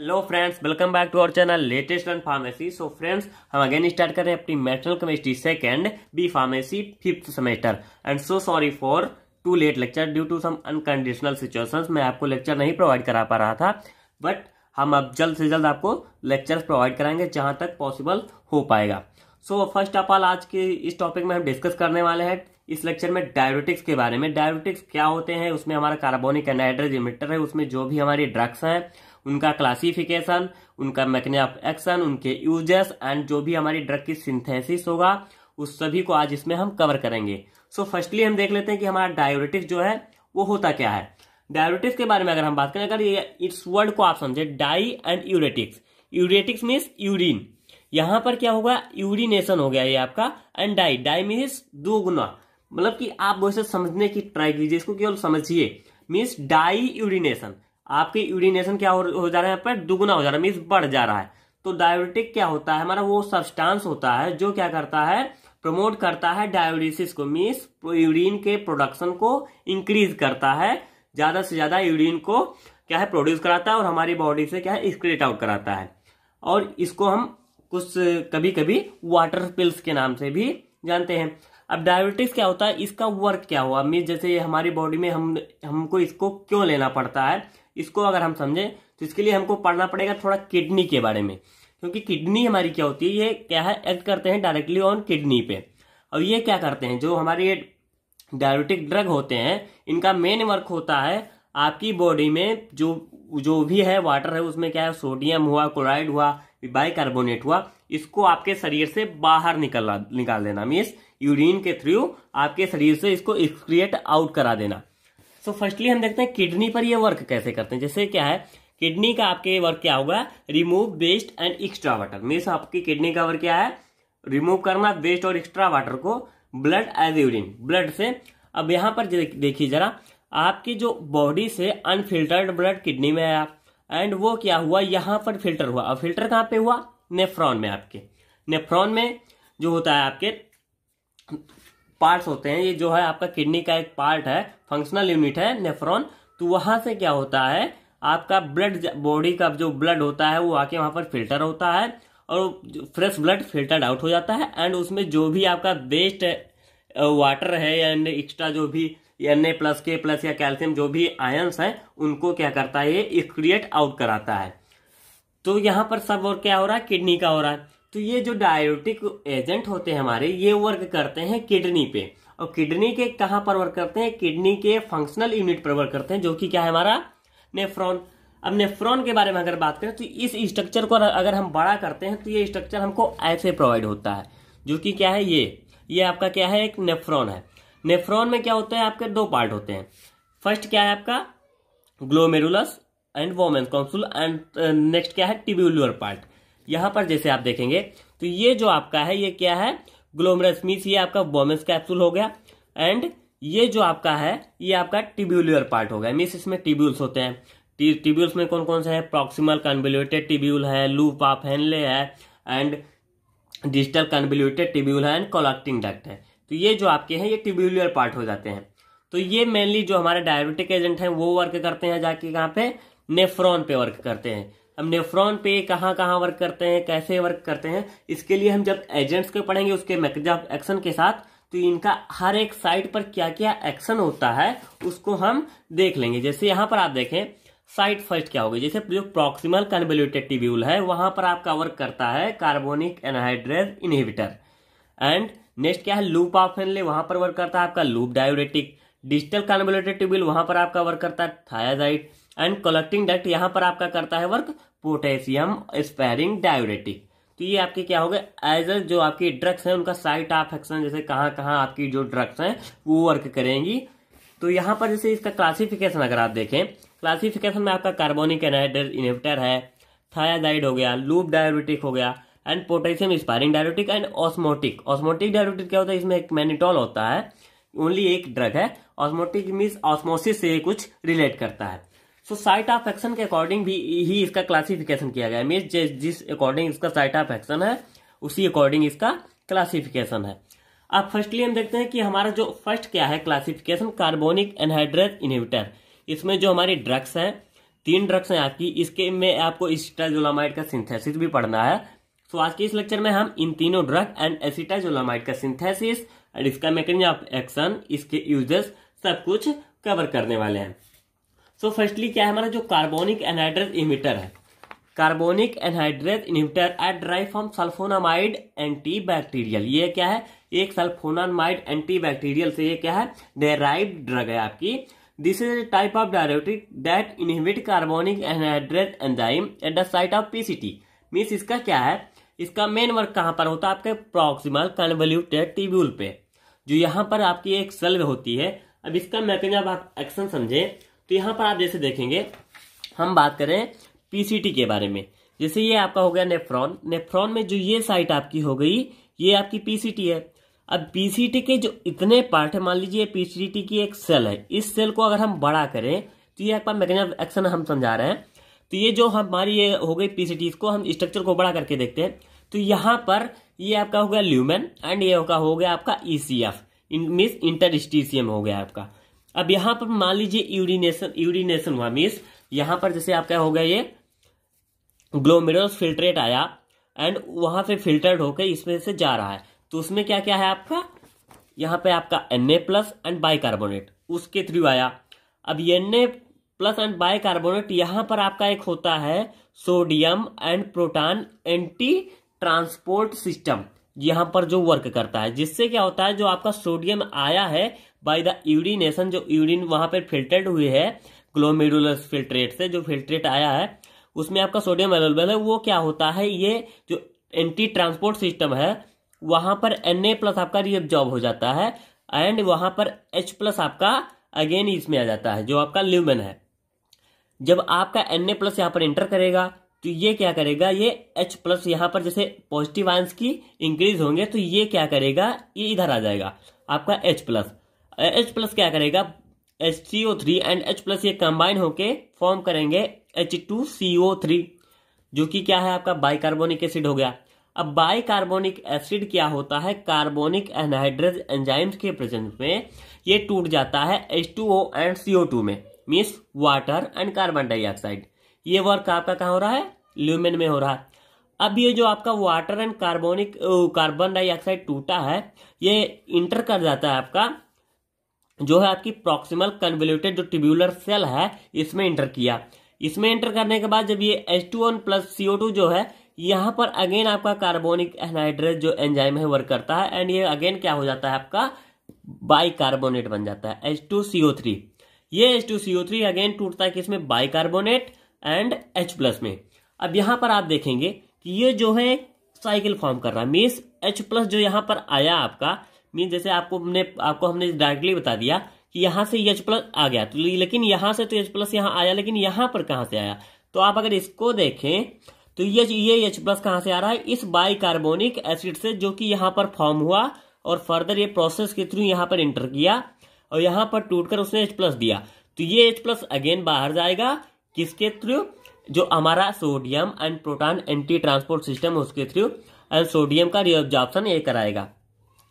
hello friends welcome back to our channel latest and pharmacy so friends हम again start कर रहे हैं अपनी material chemistry second B pharmacy fifth semester and so sorry for too late lecture due to some unconditional situations मैं आपको lecture नहीं provide करा पा रहा था बट हम अब जल्द से जल्द आपको लेक्चर प्रोवाइड कराएंगे जहाँ तक पॉसिबल हो पाएगा सो फर्स्ट ऑफ ऑल आज के इस टॉपिक में हम डिस्कस करने वाले हैं इस लेक्चर में डायबिटिक्स के बारे में डायबिटिक्स क्या होते हैं उसमें हमारा कार्बोनिक एनाइड्रेज इमिटर है उसमें जो भी हमारी ड्रग्स हैं उनका क्लासिफिकेशन उनका मैकने ऑफ एक्शन उनके यूजेस एंड जो भी हमारी ड्रग की सिंथेसिस होगा उस सभी को आज इसमें हम कवर करेंगे सो so, फर्स्टली हम देख लेते हैं कि हमारा डायबिटिक जो है वो होता क्या है डायबिटिक्स के बारे में अगर हम बात करें अगर ये इस वर्ड को आप समझे di and uretics uretics means urine यहाँ पर क्या होगा यूरिनेशन हो गया ये आपका एंड डाई डाई मीन्स दो गुना मतलब कि आप वैसे समझने की ट्राई कीजिए इसको केवल समझिए मीन्स डाई यूरिनेशन आपके यूरिनेशन क्या हो जा रहा है यहाँ पर दुगुना हो जा रहा है मीन बढ़ जा रहा है तो डायबिटिक क्या होता है हमारा वो सब्सटेंस होता है जो क्या करता है प्रमोट करता है डायबिटिस को मीन्स यूरिन के प्रोडक्शन को इंक्रीज करता है ज्यादा से ज्यादा यूरिन को क्या है प्रोड्यूस कराता है और हमारी बॉडी से क्या है स्क्रेट आउट कराता है और इसको हम कुछ कभी कभी वाटर पिल्स के नाम से भी जानते हैं अब डायबिटिक्स क्या होता है इसका वर्क क्या हुआ मीन जैसे हमारी बॉडी में हम हमको इसको क्यों लेना पड़ता है इसको अगर हम समझें तो इसके लिए हमको पढ़ना पड़ेगा थोड़ा किडनी के बारे में क्योंकि किडनी हमारी क्या होती है ये क्या है एक्ट करते हैं डायरेक्टली ऑन किडनी पे और ये क्या करते हैं जो हमारे ये डायबिटिक ड्रग होते हैं इनका मेन वर्क होता है आपकी बॉडी में जो जो भी है वाटर है उसमें क्या है सोडियम हुआ क्लोराइड हुआ बाइकार्बोनेट हुआ इसको आपके शरीर से बाहर निकल निकाल देना मीन्स यूरिन के थ्रू आपके शरीर से इसको एक्सक्रिएट आउट करा देना सो so, फर्स्टली हम देखते हैं किडनी पर ये वर्क कैसे करते हैं जैसे क्या है किडनी का आपके वर्क क्या होगा remove waste and extra water means आपकी किडनी का वर्क क्या है रिमूव करना वेस्ट और एक्स्ट्रा वाटर को ब्लड एज यूरिन ब्लड से अब यहाँ पर देखिए जरा आपकी जो बॉडी से अनफिल्टर्ड ब्लड किडनी में आया एंड वो क्या हुआ यहाँ पर फिल्टर हुआ अब फिल्टर कहाँ पे हुआ नेफ्रॉन में आपके नेफ्रॉन में जो होता है आपके पार्ट्स होते हैं ये जो है आपका किडनी का एक पार्ट है फंक्शनल यूनिट है नेफ्रॉन तो वहां से क्या होता है आपका ब्लड बॉडी का जो ब्लड होता है वो आके वहां पर फिल्टर होता है और फ्रेश ब्लड फिल्टर्ड आउट हो जाता है एंड उसमें जो भी आपका वेस्ट वाटर है या एक्स्ट्रा जो भी N A plus K plus या कैल्शियम जो भी आयंस हैं उनको क्या करता है ये क्रिएट आउट कराता है तो यहाँ पर सब और क्या हो रहा है किडनी का हो रहा है तो ये जो डायोटिक एजेंट होते हैं हमारे ये वर्क करते हैं किडनी पे और किडनी के कहाँ पर वर्क करते हैं किडनी के फंक्शनल यूनिट पर वर्क करते हैं जो कि क्या है हमारा नेफ्रॉन अब नेफ्रॉन के बारे में अगर बात करें तो इस स्ट्रक्चर को अगर हम बड़ा करते हैं तो ये स्ट्रक्चर हमको ऐसे प्रोवाइड होता है जो कि क्या है ये ये आपका क्या है एक नेफ्रॉन है नेफ्रॉन में क्या होता है आपके दो पार्ट होते हैं फर्स्ट क्या है आपका ग्लोमेरुलस एंड वोमेन कॉन्सुल एंड नेक्स्ट क्या है टिब्यूलर पार्ट यहां पर जैसे आप देखेंगे तो ये जो आपका है ये क्या है ग्लोमरस मीस ये आपका बोमेस कैप्सूल हो गया एंड ये जो आपका है ये आपका टिब्यूलर पार्ट हो गया मीस इसमें टिब्यूल्स होते हैं टिब्यूल्स में कौन कौन से है प्रोक्सीमल कन्वल्यूटेड टिब्यूल है लूप ऑफ हेनले है एंड डिजिटल कन्वल्यूटेड टिब्यूल है एंड कॉलेक्टिंग डक्ट है तो ये जो आपके हैं ये टिब्यूलर पार्ट हो जाते हैं तो ये मेनली जो हमारे डायबिटिक एजेंट हैं वो वर्क करते हैं जाके कहाँ पे नेफ्रॉन पे वर्क करते हैं हम नेफ्रॉन पे कहाँ कहाँ वर्क करते हैं कैसे वर्क करते हैं इसके लिए हम जब एजेंट्स को पढ़ेंगे उसके मैकेजम एक्शन के साथ तो इनका हर एक साइट पर क्या क्या एक्शन होता है उसको हम देख लेंगे जैसे यहाँ पर आप देखें साइट फर्स्ट क्या होगी जैसे जो प्रॉक्सिमल कन्वेल्यूटेड टिब्यूल है वहां पर आपका वर्क करता है carbonic anhydrase inhibitor and next क्या है लूप ऑफ एनले वहां पर वर्क करता है आपका loop diuretic digital convoluted tubule वहां पर आपका वर्क करता है थायाजाइड एंड कलेक्टिंग डक्ट यहां पर आपका करता है वर्क पोटेशियम स्पेरिंग डायोरेटिक तो ये आपके क्या हो गए एज जो आपकी ड्रग्स हैं उनका साइट ऑफ एक्शन जैसे कहाँ कहाँ आपकी जो ड्रग्स हैं वो वर्क करेंगी तो यहाँ पर जैसे इसका क्लासिफिकेशन अगर आप देखें क्लासिफिकेशन में आपका कार्बोनिक एनाइडर इनिवेटर है थायाजाइड हो गया लूप डायोरेटिक हो गया and potassium sparing diuretic and osmotic osmotic diuretic क्या होता है इसमें एक मैनिटॉल होता है ओनली एक ड्रग है ऑस्मोटिक मीन्स ऑस्मोसिस से कुछ रिलेट करता है सो साइट ऑफ एक्शन के अकॉर्डिंग भी ही इसका क्लासिफिकेशन किया गया मीन जिस अकॉर्डिंग इसका साइट ऑफ एक्शन है उसी अकॉर्डिंग इसका क्लासिफिकेशन है अब फर्स्टली हम देखते हैं कि हमारा जो फर्स्ट क्या है क्लासिफिकेशन कार्बोनिक एनहाइड्रेट इनहिबिटर इसमें जो हमारी ड्रग्स हैं तीन ड्रग्स हैं आपकी इसके में आपको एसिटाजोलामाइड का सिंथेसिस भी पढ़ना है सो so, आज के इस लेक्चर में हम इन तीनों ड्रग एंड एसिटाजोलामाइड का सिंथेसिस एंड इसका मैकेनिज्म ऑफ एक्शन इसके यूजेस सब कुछ कवर करने वाले हैं सो फर्स्टली क्या है हमारा जो कार्बोनिक एनहाइड्रेट इमिटर है carbonic anhydrase inhibitor derived from sulfonamide antibacterial ये क्या है एक सल्फोनामाइड एंटी बैक्टीरियल से ये क्या है डेराइव ड्रग है आपकी this is type of diuretic that inhibit carbonic anhydride enzyme at the site of PCT means इसका क्या है इसका मेन वर्क कहाँ पर होता है आपके प्रॉक्सिमल कन्वल्यूटेड टिब्यूल पे जो यहाँ पर आपकी एक सेल्व होती है अब इसका मैकेनिज्म आप एक्शन समझें तो यहाँ पर आप जैसे देखेंगे हम बात करें पीसीटी के बारे में जैसे ये आपका हो गया नेफ्रॉन नेफ्रॉन में जो ये साइट आपकी हो गई ये आपकी पीसीटी है अब पीसीटी के जो इतने पार्ट है मान लीजिए पीसीटी की एक सेल है इस सेल को अगर हम बड़ा करें तो ये आपका मैकेनिज्म एक्शन हम समझा रहे हैं तो ये जो हमारी ये हो गई पीसीटी इसको हम स्ट्रक्चर को बड़ा करके देखते हैं तो यहाँ पर ये आपका हो गया ल्यूमेन एंड ये हो गया आपका ईसीएफ मीन्स इंटर हो गया आपका अब यहां पर मान लीजिए यूरिनेशन यूरिनेशन हुआ मीन्स यहां पर जैसे आपका हो गया ये ग्लोमेरोस फिल्ट्रेट आया एंड वहां से फिल्टर्ड होकर इसमें से जा रहा है तो उसमें क्या क्या है आपका यहाँ पे आपका N A plus and bicarbonate उसके थ्रू आया अब N A plus and bicarbonate यहां पर आपका एक होता है sodium and proton anti transport system यहां पर जो वर्क करता है जिससे क्या होता है जो आपका सोडियम आया है बाय द यूरिनेशन जो यूरिन वहां पर फिल्टरेड हुई है ग्लोमेरुलर फिल्ट्रेट से जो फिल्ट्रेट आया है उसमें आपका सोडियम एलोबल है वो क्या होता है ये जो एंटी ट्रांसपोर्ट सिस्टम है वहां पर एन प्लस आपका रिअब्जॉर्ब हो जाता है एंड वहां पर एच प्लस आपका अगेन इसमें आ जाता है जो आपका ल्यूमेन है जब आपका एन प्लस यहाँ पर एंटर करेगा तो ये क्या करेगा ये एच प्लस यहां पर जैसे पॉजिटिव आयंस की इंक्रीज होंगे तो ये क्या करेगा ये इधर आ जाएगा आपका एच प्लस एच प्लस क्या करेगा H C O three and H plus ये कंबाइन होके फॉर्म करेंगे H two C O three जो कि क्या है आपका बाइकार्बोनिक एसिड हो गया अब बाइकार्बोनिक एसिड क्या होता है कार्बोनिक एनहाइड्रेज एंजाइम्स के प्रेजेंस में ये टूट जाता है H two O and C O two में means water and carbon dioxide ये वर्क आपका कहाँ हो रहा है ल्यूमेन में हो रहा है अब ये जो आपका water and carbonic carbon dioxide टूटा है ये इंटर कर जाता है आपका जो है आपकी प्रोक्सीमल कन्वल्यूटेड जो ट्यूब्यूलर सेल है इसमें इंटर किया इसमें एंटर करने के बाद जब ये H two one plus CO two जो है यहाँ पर अगेन आपका कार्बोनिक एनहाइड्रेट जो एंजाइम है वर्क करता है एंड ये अगेन क्या हो जाता है आपका बाई कार्बोनेट बन जाता है एच टू सीओ थ्री ये H two CO three again टूटता है कि bicarbonate and H plus में अब यहाँ पर आप देखेंगे कि ये जो है साइकिल फॉर्म कर रहा है मीन्स एच प्लस जो यहाँ पर आया आपका मीन जैसे आपको हमने आपको हमने डायरेक्टली बता दिया कि यहाँ से यच प्लस आ गया तो लेकिन यहां से तो यच प्लस यहाँ आया लेकिन यहां पर कहां से आया तो आप अगर इसको देखें तो ये ये एच प्लस कहां से आ रहा है इस बाई कार्बोनिक एसिड से जो कि यहाँ पर फॉर्म हुआ और फर्दर ये प्रोसेस के थ्रू यहाँ पर एंटर किया और यहाँ पर टूटकर उसने एच प्लस दिया तो ये एच प्लस अगेन बाहर जाएगा किसके थ्रू जो हमारा sodium and proton anti transport system उसके थ्रू एंड सोडियम का रिओब्जॉर्प्शन ये कराएगा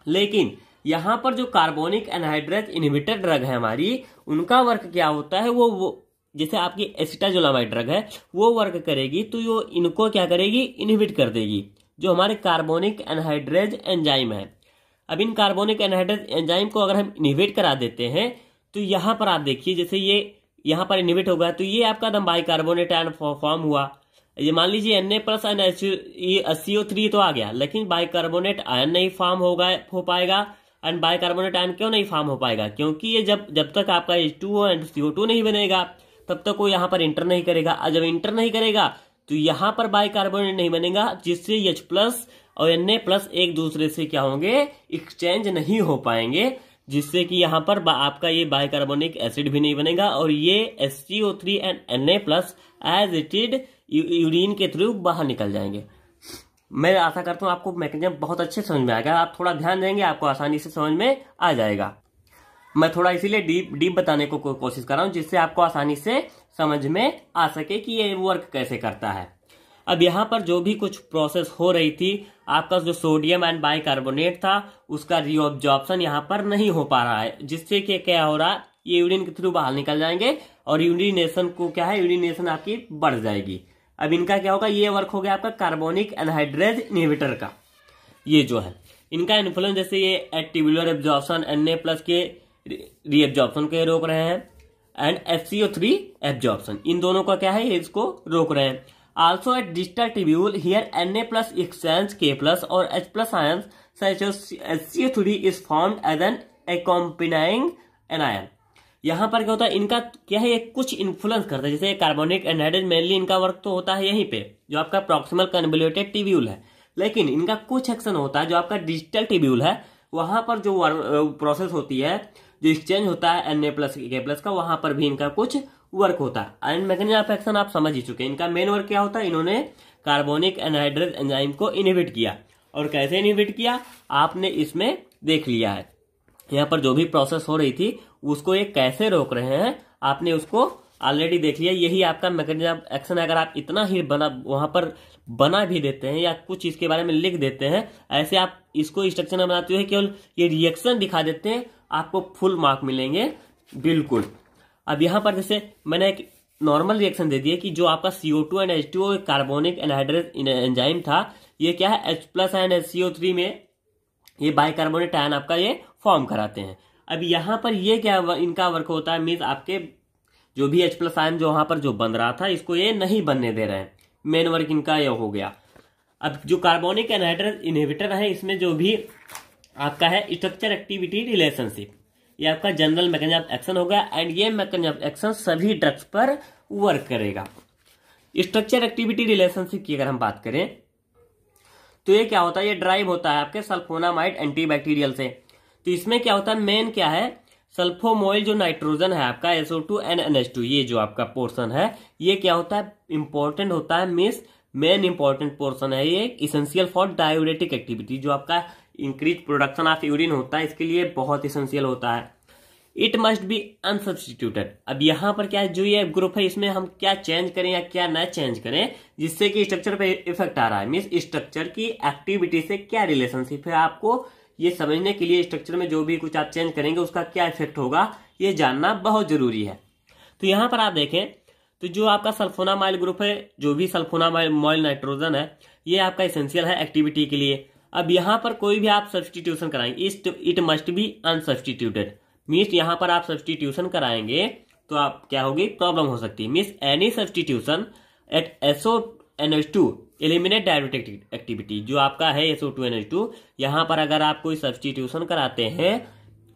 लेकिन यहाँ पर जो कार्बोनिक एनहाइड्रेज इनहिबिटर ड्रग है हमारी उनका वर्क क्या होता है वो, वो जैसे आपकी एसिटाजोलामाइड ड्रग है वो वर्क करेगी तो यो इनको क्या करेगी इनहिबिट कर देगी जो हमारे कार्बोनिक एनहाइड्रेज एंजाइम है अब इन कार्बोनिक एनहाइड्रेज एंजाइम को अगर हम इनहिबिट करा देते हैं तो यहां पर आप देखिए जैसे ये यहाँ पर इनहिबिट होगा तो ये आपका दम बाई कार्बोनेट फॉर्म हुआ ये मान लीजिए N A plus N H C O three तो आ गया लेकिन बाइकार्बोनेट आयन नहीं फॉर्म होगा हो पाएगा एंड बाइकार्बोनेट आयन क्यों नहीं फॉर्म हो पाएगा क्योंकि ये जब जब तक आपका H two and C O two नहीं बनेगा तब तक वो यहाँ पर इंटर नहीं करेगा और जब इंटर नहीं करेगा तो यहाँ पर बाइकार्बोनेट नहीं बनेगा जिससे एच प्लस और एन ए प्लस एक दूसरे से क्या होंगे एक्सचेंज नहीं हो पाएंगे जिससे कि यहाँ पर आपका ये बायकार्बोनिक एसिड भी नहीं बनेगा और ये S C O three and N A plus as it is urine के थ्रू बाहर निकल जाएंगे मैं आशा करता हूँ आपको मैकेनिज्म बहुत अच्छे समझ में आएगा आप थोड़ा ध्यान देंगे आपको आसानी से समझ में आ जाएगा मैं थोड़ा इसीलिए डीप डीप बताने को कोशिश कर रहा हूँ जिससे आपको आसानी से समझ में आ सके कि ये वर्क कैसे करता है अब यहाँ पर जो भी कुछ प्रोसेस हो रही थी आपका जो सोडियम एंड बाइकार्बोनेट था उसका रीऑब्जॉर्प्शन यहाँ पर नहीं हो पा रहा है जिससे कि क्या हो रहा है ये यूरिन के थ्रू बाहर निकल जाएंगे और यूरिनेशन को क्या है यूरिनेशन आपकी बढ़ जाएगी अब इनका क्या होगा ये वर्क हो गया आपका कार्बोनिक एनहाइड्रेज इनिवेटर का ये जो है इनका इन्फ्लुएंस जैसे ये एट्रीबुलर एब्जॉर्प्शन एन प्लस के रीएब्जॉर्प्शन के रोक रहे हैं and F C O three absorption इन दोनों का क्या है ये इसको रोक रहे हैं also at digital tubule here N A plus exchange K plus और H plus ions H C O three is form as an accompanying an यहाँ पर क्या होता है इनका क्या है ये कुछ इन्फ्लुएंस करता है जैसे कार्बोनिक एनहाइड्रेट मेनली इनका वर्क तो होता है यहीं पे जो आपका प्रोक्सिमल कन्वल्यूटेड टिब्यूल है लेकिन इनका कुछ एक्शन होता है जो आपका डिजिटल टिब्यूल है वहां पर जो प्रोसेस होती है जो एक्सचेंज होता है N A plus K plus का वहां पर भी इनका कुछ वर्क होता है आयरन मैकेनिज्म ऑफ एक्शन आप समझ ही चुके हैं इनका मेन वर्क क्या होता है इन्होंने कार्बोनिक एनहाइड्रेट एंजाइम को इनहिबिट किया और कैसे इनहिबिट किया आपने इसमें देख लिया है यहाँ पर जो भी प्रोसेस हो रही थी उसको ये कैसे रोक रहे हैं आपने उसको ऑलरेडी देख लिया यही आपका मैकेनिज्म एक्शन अगर आप इतना ही बना वहां पर बना भी देते हैं या कुछ इसके बारे में लिख देते हैं ऐसे आप इसको स्ट्रक्चर में बनाते हुए केवल ये रिएक्शन दिखा देते हैं आपको फुल मार्क मिलेंगे बिल्कुल अब यहाँ पर जैसे मैंने एक नॉर्मल रिएक्शन दे दिया कि जो आपका CO two and H two carbonic anhydride enzyme था ये क्या है H plus and H CO three में ये बाइकार्बोनेट आयन आपका ये फॉर्म कराते हैं अब यहाँ पर ये क्या इनका वर्क होता है मीन्स आपके जो भी एच प्लस आयन जो वहाँ पर जो बन रहा था इसको ये नहीं बनने दे रहे हैं मेन वर्क इनका यह हो गया अब जो कार्बोनिक एनहाइड्रेस इनहिबिटर है इसमें जो भी आपका है स्ट्रक्चर एक्टिविटी रिलेशनशिप ये आपका जनरल मैकेनिज्म ऑफ एक्शन होगा एंड ये मैकेनिज्म ऑफ एक्शन सभी ड्रग्स पर वर्क करेगा स्ट्रक्चर एक्टिविटी रिलेशनशिप की अगर हम बात करें तो ये क्या होता है ये ड्राइव होता है आपके सल्फोनामाइड एंटीबैक्टीरियल से तो इसमें क्या होता है मेन क्या है सल्फोमोइल जो नाइट्रोजन है आपका SO two and NH two ये जो आपका पोर्सन है ये क्या होता है इंपॉर्टेंट होता है मीन्स मेन इंपॉर्टेंट पोर्सन है ये इसेंशियल फॉर डायोरेटिक एक्टिविटी जो आपका इंक्रीज प्रोडक्शन ऑफ यूरिन होता है इसके लिए बहुत इसेंशियल होता है इट मस्ट बी अनसब्स्टिट्यूटेड अब यहाँ पर क्या जो ये ग्रुप है इसमें हम क्या चेंज करें या क्या न चेंज करें जिससे कि स्ट्रक्चर पे इफेक्ट आ रहा है मीन्स स्ट्रक्चर की एक्टिविटी से क्या रिलेशनशिप है आपको ये समझने के लिए स्ट्रक्चर में जो भी कुछ आप चेंज करेंगे उसका क्या इफेक्ट होगा ये जानना बहुत ज़रूरी है तो यहाँ पर आप देखें तो जो आपका सल्फोनामाइल ग्रुप है जो भी सल्फोनामाइल मॉइल नाइट्रोजन है ये आपका इसेंशियल है एक्टिविटी के लिए अब यहाँ पर कोई भी आप सब्सटीट्यूशन कराएंगे it must be unsubstituted means यहाँ पर आप सब्सटीट्यूशन कराएंगे तो आप क्या होगी प्रॉब्लम हो सकती है means any substitution at SO NH two eliminate direct activity जो आपका है एसओ टू एनएच टू यहां पर अगर आप कोई सब्सटीट्यूशन कराते हैं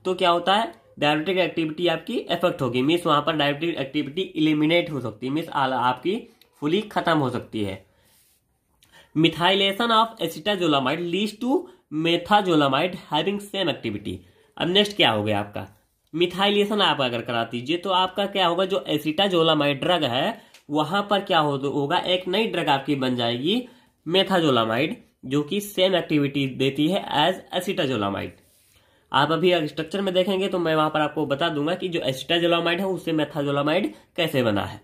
तो क्या होता है डायरेक्टिक एक्टिविटी आपकी इफेक्ट होगी मीन्स वहां पर डायरेक्टिक एक्टिविटी इलिमिनेट हो सकती है मीन्स आपकी फुली खत्म हो सकती है methylation of acetazolamide leads to methazolamide having same activity अब नेक्स्ट क्या हो गया आपका मिथाइलेशन आप अगर करा दीजिए तो आपका क्या होगा जो एसिटाजोलामाइड ड्रग है वहां पर क्या होगा एक नई ड्रग आपकी बन जाएगी मेथाजोलामाइड जो कि सेम एक्टिविटी देती है एज एसिटाजोलामाइड आप अभी स्ट्रक्चर में देखेंगे तो मैं वहां पर आपको बता दूंगा कि जो एसिटाजोलामाइड है उससे मेथाजोलामाइड कैसे बना है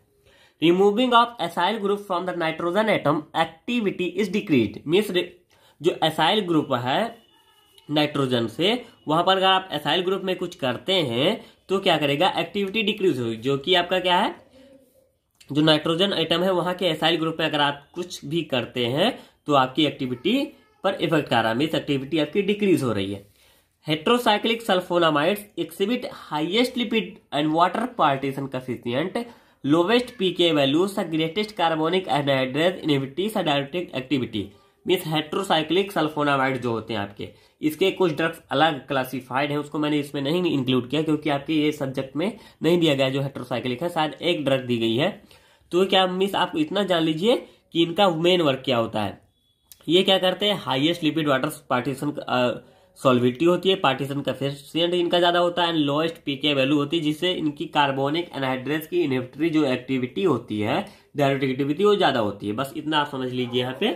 removing of acyl group from the nitrogen atom activity is decrease means जो एसाइल ग्रुप है नाइट्रोजन से वहां पर अगर आप एसाइल ग्रुप में कुछ करते हैं तो क्या करेगा एक्टिविटी डिक्रीज होगी जो कि आपका क्या है जो नाइट्रोजन आइटम है वहां के एसाइल ग्रुप में अगर आप कुछ भी करते हैं तो आपकी एक्टिविटी पर इफेक्ट आ रहा है एक्टिविटी आपकी डिक्रीज हो रही है heterocyclic sulfonamide exhibit highest lipid and water partition coefficient lowest P K values स greatest carbonic anhydrase inhibitory diuretic activity means heterocyclic sulfonamide जो होते हैं आपके इसके कुछ ड्रग्स अलग क्लासिफाइड हैं उसको मैंने इसमें नहीं इंक्लूड किया क्योंकि आपके ये सब्जेक्ट में नहीं दिया गया जो हेट्रोसाइक्लिक है शायद एक ड्रग दी गई है तो क्या मिस आप इतना जान लीजिए कि इनका मेन वर्क क्या होता है ये क्या करते हैं highest lipid water partition solubility होती है पार्टीशन कफेसियंट इनका ज़्यादा होता है एंड लोएस्ट पीके वैल्यू होती है जिससे इनकी कार्बोनिक एनहाइड्रेस की इनहेबिटरी जो एक्टिविटी होती है डायरेक्टिविटी वो ज़्यादा होती है बस इतना आप समझ लीजिए यहाँ पे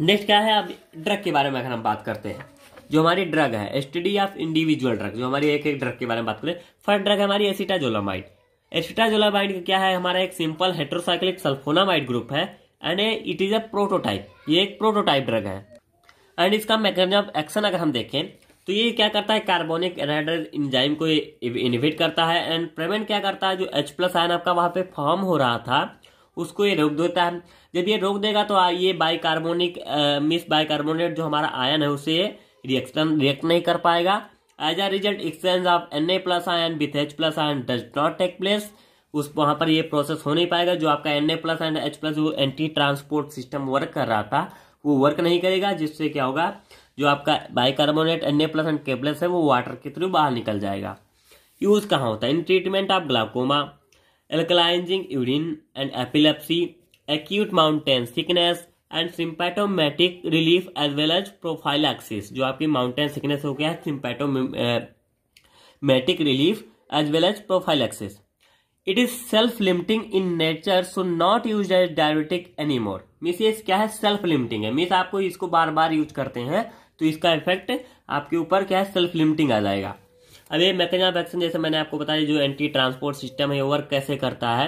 नेक्स्ट क्या है अब ड्रग के बारे में अगर हम बात करते हैं जो हमारी ड्रग है स्टडी ऑफ इंडिविजुअल ड्रग जो हमारी एक एक ड्रग के बारे में बात करें फर्स्ट ड्रग है हमारी एसिटाजोलामाइड एसिटाजोलामाइड क्या है हमारा एक सिंपल हेट्रोसाइक्लिक सल्फोनामाइड ग्रुप है and it is a prototype ये एक प्रोटोटाइप ड्रग है एंड इसका मैकेनिज्म ऑफ एक्शन अगर हम देखें तो ये क्या करता है कार्बोनिक एनाइड्रेज इंजाइम को इनहिबिट करता है एंड प्रेवेंट क्या करता है जो एच प्लस आयन आपका वहां पे फॉर्म हो रहा था उसको ये रोक देता है जब ये रोक देगा तो ये बाइकार्बोनिक मिस बाइकार्बोनेट जो हमारा आयन है उसे रिएक्शन रिएक्ट नहीं कर पाएगा as a result exchange of N A plus ion with H plus ion does not take place उस वहां पर ये प्रोसेस हो नहीं पाएगा जो आपका N A plus and H plus वो एंटी ट्रांसपोर्ट सिस्टम वर्क कर रहा था वो वर्क नहीं करेगा जिससे क्या होगा जो आपका bicarbonate N A plus and केबलेस है वो वाटर के थ्रू बाहर निकल जाएगा यूज कहाँ होता है in treatment of glaucoma alkalizing urine and epilepsy acute mountain sickness and symptomatic relief as well as prophylaxis जो आपकी माउंटेन सिकनेस हो गया है symptomatic relief as well as prophylaxis it is self limiting in nature so not use as diabetic anymore मीस ये क्या है self limiting है मीस आपको इसको बार बार यूज करते हैं तो इसका इफेक्ट आपके ऊपर क्या है सेल्फ लिमिटिंग आ जाएगा अब ये मैकेजा वैक्सीन जैसे मैंने आपको बताया जो एंटी ट्रांसपोर्ट सिस्टम है वर्क कैसे करता है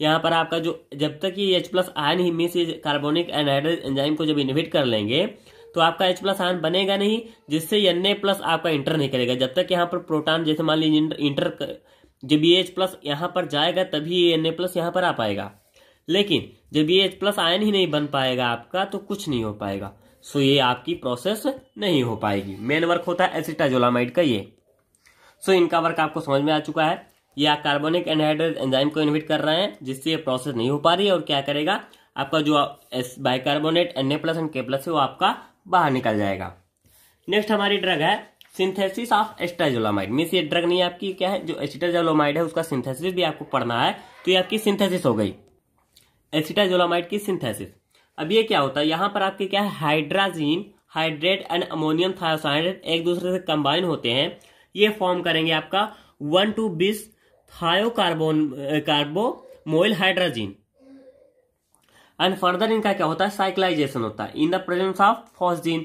यहाँ पर आपका जो जब तक ये एच प्लस आयन ही मिस कार्बोनिक एनहाइड्रेज एंजाइम को जब इनहिबिट कर लेंगे तो आपका एच प्लस आयन बनेगा नहीं जिससे एन प्लस आपका इंटर नहीं करेगा जब तक यहाँ पर प्रोटॉन जैसे मान लीजिए इंटर जब ये एच प्लस यहाँ पर जाएगा तभी ये एन ए प्लस यहाँ पर आ पाएगा लेकिन जब ये एच प्लस आयन ही नहीं बन पाएगा आपका तो कुछ नहीं हो पाएगा सो ये आपकी प्रोसेस नहीं हो पाएगी मेन वर्क होता है एसिटाजोलामाइड का ये सो इनका वर्क आपको समझ में आ चुका है या कार्बोनिक एनहाइड्रेट एंजाइम को इनहिबिट कर रहे हैं जिससे ये प्रोसेस नहीं हो पा रही है और क्या करेगा आपका जो एस bicarbonate N A plus and K plus है वो आपका बाहर निकल जाएगा नेक्स्ट हमारी ड्रग है सिंथेसिस ऑफ एस्टाजोलामाइड मीन्स ये ड्रग नहीं आपकी क्या है जो एसिटाजोलामाइड है उसका सिंथेसिस भी आपको पढ़ना है तो ये आपकी सिंथेसिस हो गई एसिटाजोलामाइड की सिंथेसिस अब ये क्या होता है यहाँ पर आपके क्या है हाइड्राजीन हाइड्रेट एंड अमोनियम थायोसाइड एक दूसरे से कंबाइन होते हैं ये फॉर्म करेंगे आपका one two bis carbo carbamoyl hydrazine and further इनका क्या होता है साइक्लाइजेशन होता है in the presence of phosgene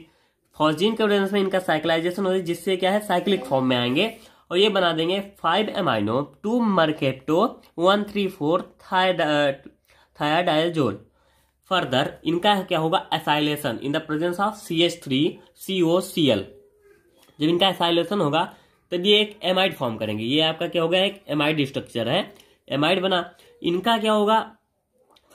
phosgene के प्रेजेंस में इनका साइक्लाइजेशन होता है जिससे क्या है साइक्लिक फॉर्म में आएंगे और ये बना देंगे five amino two mercapto one three four thiadiazole further इनका क्या होगा acylation in the presence of C H three C O C L जब इनका एसाइलेशन होगा तब ये एक एमाइड फॉर्म करेंगे ये आपका क्या होगा एक एमाइड स्ट्रक्चर है एमाइड बना इनका क्या होगा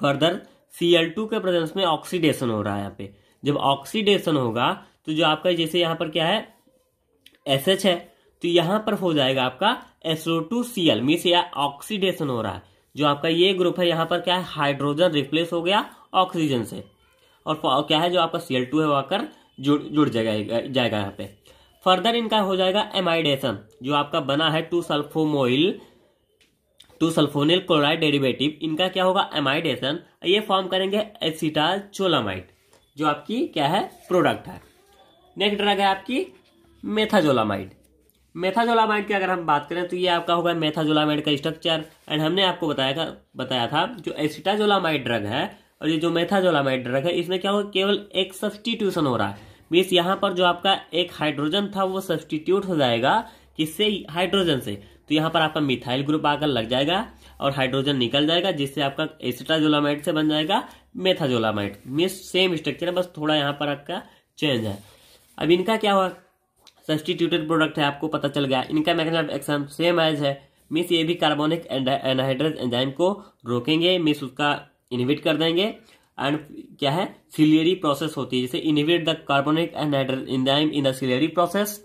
फर्दर सी एल टू के प्रेजेंस में ऑक्सीडेशन हो रहा है यहाँ पे जब ऑक्सीडेशन होगा तो जो आपका जैसे यहाँ पर क्या है एस एच है तो यहाँ पर हो जाएगा आपका एसओ टू सी एल या ऑक्सीडेशन हो रहा है जो आपका ये ग्रुप है यहाँ पर क्या है हाइड्रोजन रिप्लेस हो गया ऑक्सीजन से और क्या है जो आपका सी एल टू है वो आकर जुड़ जुड़ जाएगा जाएगा यहाँ पे फर्दर इनका हो जाएगा एमाइडेशन जो आपका बना है two sulfamoyl two sulfonyl chloride derivative इनका क्या होगा एमाइडेशन ये फॉर्म करेंगे एसिटाल चोलामाइड जो आपकी क्या है प्रोडक्ट है नेक्स्ट ड्रग है आपकी मेथाजोलामाइड मेथाजोलामाइड की अगर हम बात करें तो ये आपका होगा मेथाजोलामाइड का स्ट्रक्चर एंड हमने आपको बताया बताया था जो एसिटाजोलामाइड ड्रग है और ये जो मेथाजोलामाइड ड्रग है इसमें क्या होगा केवल एक सब्सटीट्यूशन हो रहा है मीन्स यहाँ पर जो आपका एक हाइड्रोजन था वो सब्सटीट्यूट हो जाएगा किससे हाइड्रोजन से तो यहाँ पर आपका मिथाइल ग्रुप आकर लग जाएगा और हाइड्रोजन निकल जाएगा जिससे आपका एसिटाजोलामाइट से बन जाएगा मेथाजोलामाइट मीन्स सेम स्ट्रक्चर है बस थोड़ा यहाँ पर आपका चेंज है अब इनका क्या हुआ सब्सटीट्यूटेड प्रोडक्ट है आपको पता चल गया इनका मैकेनिज्म एक्शन सेम एज है मीन्स ये भी कार्बोनिक एनहाइड्रेज एंजाइम को रोकेंगे मीन्स उसका इनहिबिट कर देंगे एंड क्या है सिलियरी प्रोसेस होती है जैसे inhibit the carbonic and enzyme in the ciliary process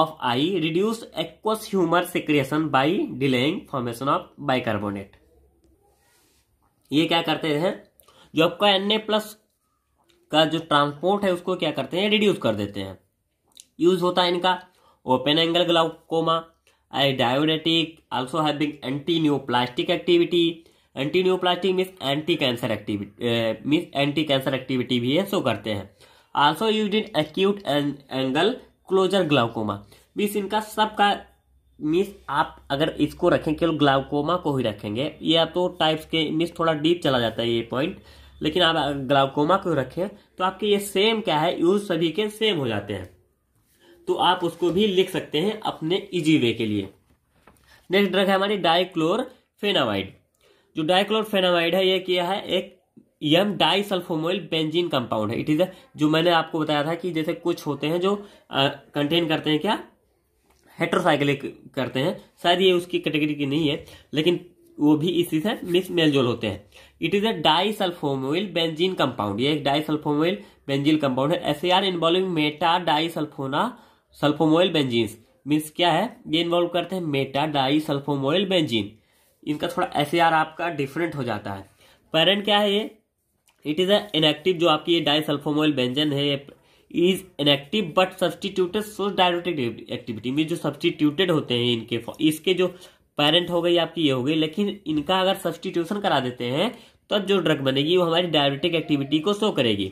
of eye reduce aqueous humour secretion by delaying formation of bicarbonate ये क्या करते हैं जो आपका एन प्लस का जो ट्रांसपोर्ट है उसको क्या करते हैं रिड्यूस कर देते हैं यूज होता है इनका open angle glaucoma diuretic also having anti neoplastic activity anti neoplastic means anti cancer activity means anti cancer activity भी है शो करते हैं also use in acute angle closure glaucoma means इनका सबका मीन्स आप अगर इसको रखें केवल ग्लाउकोमा को ही रखेंगे या तो टाइप्स के मीन्स थोड़ा डीप चला जाता है ये पॉइंट लेकिन आप ग्लाउकोमा को रखें तो आपके ये सेम क्या है यूज सभी के सेम हो जाते हैं तो आप उसको भी लिख सकते हैं अपने इजी वे के लिए नेक्स्ट ड्रग है हमारी डाइक्लोर फेनावाइड जो डाइक्लोरफेनामाइड है ये क्या है एक यम डाइसल्फोमोइल बेंजीन कंपाउंड है इट इज जो मैंने आपको बताया था कि जैसे कुछ होते हैं जो कंटेन करते हैं क्या हेट्रोसाइक्लिक करते हैं शायद ये उसकी कैटेगरी की नहीं है लेकिन वो भी इसी से मिस मेलजोल होते हैं it is a disulfamoyl benzene compound ये एक डाइसल्फोमोइल बेंजीन कंपाउंड है एस आर इन्वॉल्विंग मेटा डाइसल्फोना सल्फोमोइल बेंजीन मीन्स क्या है ये इन्वॉल्व करते हैं मेटा डाइसल्फोमोइल बेंजीन इनका थोड़ा एस आपका डिफरेंट हो जाता है पैरेंट क्या है ये इट इज़ अनेक्टिव जो आपकी ये डाइसल्फोमोइल बेंजन है is inactive but substituted so diuretic activity mean जो सब्सटीट्यूटेड होते हैं इनके इसके जो पेरेंट हो गई आपकी ये हो गई लेकिन इनका अगर सब्सटीट्यूशन करा देते हैं तब तो जो ड्रग बनेगी वो हमारी डायबिटिक एक्टिविटी को शो करेगी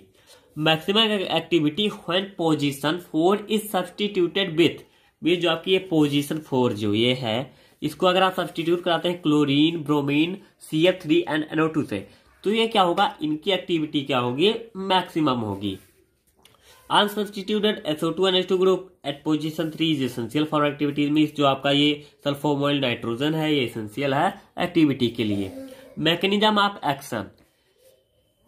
maximum activity when position four is substituted with mean जो आपकी ये पोजीशन फोर जो ये है इसको अगर आप सब्सटीट्यूट कराते हैं chlorine bromine C F three and NO two से तो ये क्या होगा इनकी एक्टिविटी क्या होगी मैक्सिमम होगी unsubstituted SO two N S two group at position three is essential for activities mean जो आपका ये सल्फोमोइल नाइट्रोजन है ये एसेंशियल है एक्टिविटी के लिए mechanism of action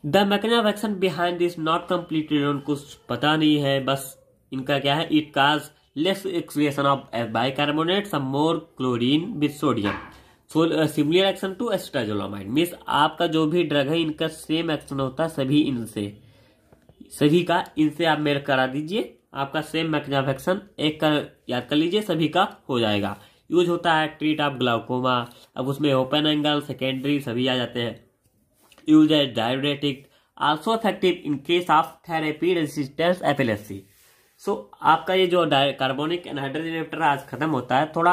the mechanism of action behind this not completed उनको पता नहीं है बस इनका क्या है it cause less excretion of bicarbonate some more chlorine with sodium similar action to acetazolamide means आपका जो भी ड्रग है इनका सेम एक्शन होता है सभी इनसे सभी का इनसे आप मेल करा दीजिए आपका सेम मैकेनिज्म एक्शन एक कर याद कर लीजिए सभी का हो जाएगा यूज होता है ट्रीट ऑफ ग्लाउकोमा अब उसमें ओपन एंगल सेकेंडरी सभी आ जाते हैं यूज है diabetic also effective in case of therapy resistance epilepsy so so, आपका ये जो कार्बोनिक एनहाइड्रेज रिएक्टर आज खत्म होता है थोड़ा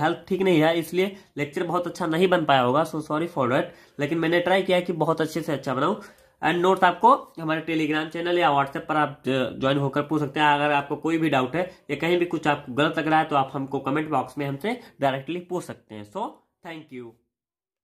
हेल्थ ठीक नहीं है इसलिए लेक्चर बहुत अच्छा नहीं बन पाया होगा सो सॉरी फॉर डेट लेकिन मैंने ट्राई किया कि बहुत अच्छे से अच्छा बनाऊँ एंड नोट्स आपको हमारे टेलीग्राम चैनल या व्हाट्सएप पर आप ज्वाइन होकर पूछ सकते हैं अगर आपको कोई भी डाउट है या कहीं भी कुछ आपको गलत लग रहा है तो आप हमको कमेंट बॉक्स में हमसे डायरेक्टली पूछ सकते हैं सो थैंक यू